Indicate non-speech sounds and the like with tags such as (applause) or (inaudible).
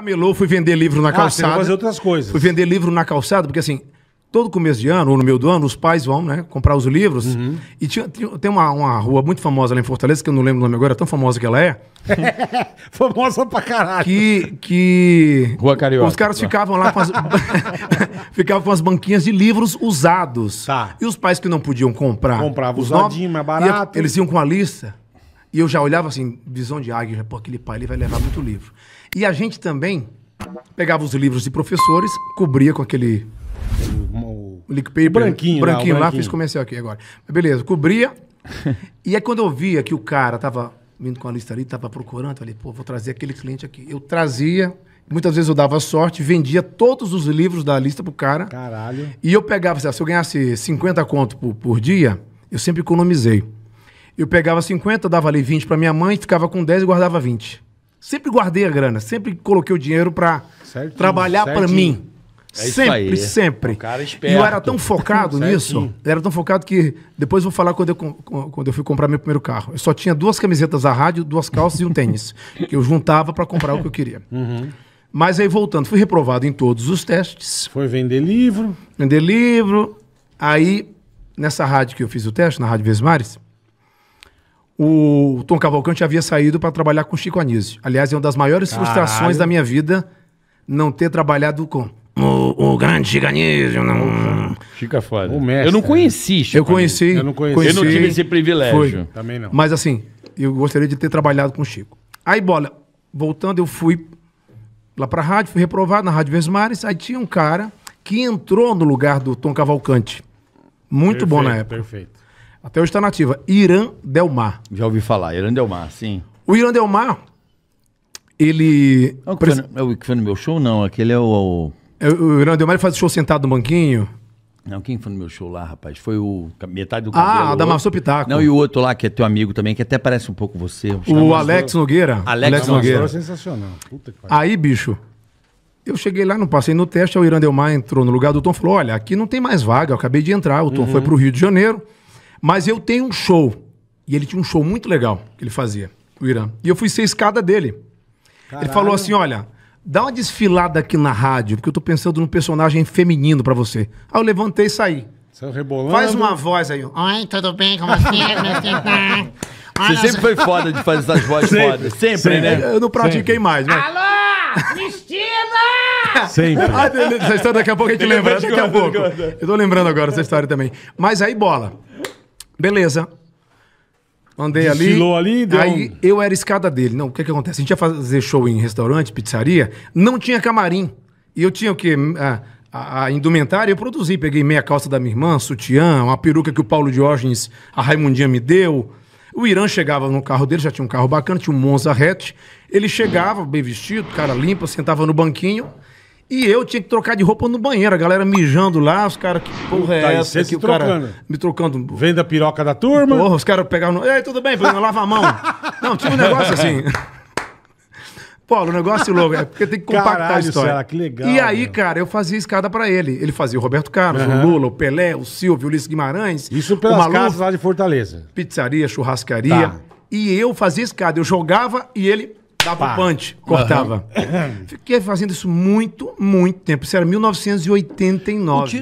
camelô, fui vender livro na ah, calçada. Ah, fazer outras coisas. Fui vender livro na calçada, porque assim, todo começo de ano, ou no meio do ano, os pais vão, né, comprar os livros. Uhum. E tinha, tinha tem uma, uma rua muito famosa lá em Fortaleza, que eu não lembro o nome agora, é tão famosa que ela é. (laughs) famosa pra caralho. Que. que rua Carioca. Os caras ficavam lá com as, (laughs) ficavam com as banquinhas de livros usados. Tá. E os pais que não podiam comprar. Compravam usadinho, mais barato. Ia, eles iam com a lista. E eu já olhava assim, visão de águia, pô, aquele pai ele vai levar muito livro. E a gente também pegava os livros de professores, cobria com aquele. O, o, paper, o branquinho, branquinho, lá, branquinho lá, fiz comercial aqui agora. Mas beleza, cobria. (laughs) e aí quando eu via que o cara tava vindo com a lista ali, tava procurando, eu falei, pô, vou trazer aquele cliente aqui. Eu trazia, muitas vezes eu dava sorte, vendia todos os livros da lista pro cara. Caralho. E eu pegava, se eu ganhasse 50 conto por, por dia, eu sempre economizei. Eu pegava 50, dava ali 20 para minha mãe, ficava com 10 e guardava 20. Sempre guardei a grana, sempre coloquei o dinheiro para trabalhar para mim. É sempre, sempre. e eu era tão focado (laughs) nisso, era tão focado que depois vou falar quando eu, quando eu fui comprar meu primeiro carro. Eu só tinha duas camisetas à rádio, duas calças e um tênis, (laughs) que eu juntava para comprar o que eu queria. Uhum. Mas aí voltando, fui reprovado em todos os testes. Foi vender livro. Vender livro. Aí, nessa rádio que eu fiz o teste, na Rádio Vesmares, o Tom Cavalcante havia saído para trabalhar com Chico Anísio. Aliás, é uma das maiores Caralho. frustrações da minha vida não ter trabalhado com o, o grande Chico Anísio. Não... Chica é foda. Mestre, eu não né? conheci Chico Eu conheci. Eu não conheci. Eu não tive esse privilégio. Foi. Também não. Mas assim, eu gostaria de ter trabalhado com Chico. Aí, bola, voltando, eu fui lá para a rádio, fui reprovado na Rádio Vesmares. Aí tinha um cara que entrou no lugar do Tom Cavalcante. Muito perfeito, bom na época. Perfeito. Até hoje está nativa. Irã Delmar. Já ouvi falar, Irã Delmar, sim. O Irã Delmar, ele. É o que, foi, é o que foi no meu show? Não, aquele é o. É, o Irã Delmar faz o show sentado no banquinho. Não, quem foi no meu show lá, rapaz? Foi o metade do ah, cabelo. Ah, da Marçou Pitaco. Não, e o outro lá, que é teu amigo também, que até parece um pouco você. O Alex Nogueira. Alex, Alex Nogueira. É sensacional. Puta que Aí, bicho, eu cheguei lá, não passei no teste, o irã delmar entrou no lugar do Tom e falou, olha, aqui não tem mais vaga, eu acabei de entrar. O Tom uhum. foi pro Rio de Janeiro. Mas eu tenho um show. E ele tinha um show muito legal que ele fazia, o Irã. E eu fui ser escada dele. Caralho. Ele falou assim: olha, dá uma desfilada aqui na rádio, porque eu tô pensando num personagem feminino para você. Aí eu levantei e saí. Saiu tá rebolando. Faz uma voz aí. Oi, tudo bem com você? É? você tá? sempre foi foda de fazer essas vozes sempre. fodas. Sempre, sempre, né? Eu não pratiquei sempre. mais, mas... Alô! Cristina! Sempre. Ah, essa história daqui a pouco a gente lembra. Daqui a pouco. Né? Eu tô lembrando agora essa história também. Mas aí, bola. Beleza. Andei Desfilou ali. ali deu aí um... eu era escada dele. Não, o que que acontece? A gente ia fazer show em restaurante, pizzaria, não tinha camarim. E eu tinha o quê? A, a, a indumentária eu produzi. Peguei meia calça da minha irmã, sutiã, uma peruca que o Paulo Diógenes, a Raimundinha me deu. O Irã chegava no carro dele, já tinha um carro bacana, tinha um Monza hatch. Ele chegava bem vestido, cara limpo sentava no banquinho e eu tinha que trocar de roupa no banheiro. A galera mijando lá, os caras, que porra é tá, essa? Que o trocando. me trocando. a piroca da turma. Porra, os caras pegavam. Ei, tudo bem, Bruno, lava a mão. (laughs) Não, tinha um negócio assim. Paulo, o negócio louco. É porque tem que compactar Caralho, a história. Será? Que legal, e aí, meu. cara, eu fazia escada para ele. Ele fazia o Roberto Carlos, uhum. o Lula, o Pelé, o Silvio, o Ulisses Guimarães. Isso pelas Maluf, casas lá de Fortaleza. Pizzaria, churrascaria. Tá. E eu fazia escada. Eu jogava e ele Dava Pá. punch, cortava. Fiquei fazendo isso muito, muito tempo. Isso era 1989.